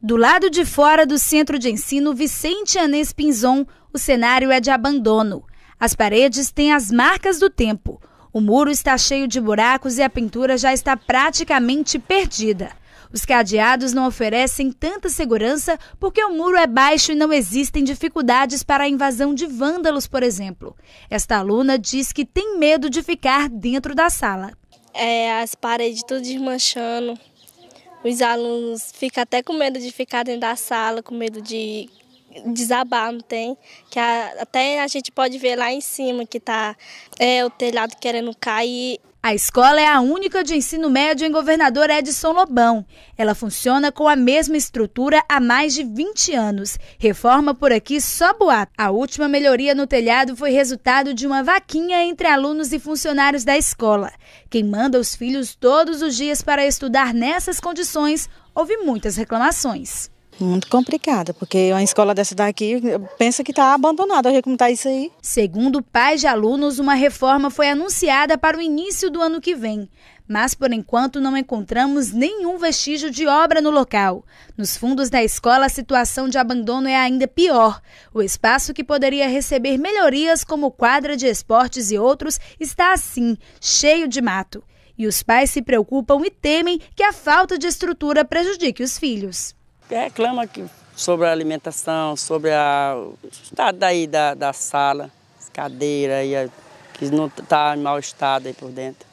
Do lado de fora do Centro de Ensino Vicente Anês Pinzon, o cenário é de abandono. As paredes têm as marcas do tempo. O muro está cheio de buracos e a pintura já está praticamente perdida. Os cadeados não oferecem tanta segurança porque o muro é baixo e não existem dificuldades para a invasão de vândalos, por exemplo. Esta aluna diz que tem medo de ficar dentro da sala. É, as paredes tudo desmanchando, os alunos ficam até com medo de ficar dentro da sala, com medo de desabar, não tem? Que a, até a gente pode ver lá em cima que está é, o telhado querendo cair. A escola é a única de ensino médio em Governador Edson Lobão. Ela funciona com a mesma estrutura há mais de 20 anos. Reforma por aqui só boato. A última melhoria no telhado foi resultado de uma vaquinha entre alunos e funcionários da escola. Quem manda os filhos todos os dias para estudar nessas condições, houve muitas reclamações. Muito complicado, porque uma escola dessa daqui pensa que está abandonada, olha como está isso aí. Segundo pais de alunos, uma reforma foi anunciada para o início do ano que vem. Mas por enquanto não encontramos nenhum vestígio de obra no local. Nos fundos da escola, a situação de abandono é ainda pior. O espaço que poderia receber melhorias, como quadra de esportes e outros, está assim, cheio de mato. E os pais se preocupam e temem que a falta de estrutura prejudique os filhos reclama que, sobre a alimentação, sobre a, o estado daí da, da sala, cadeira, aí que não está em mau estado aí por dentro.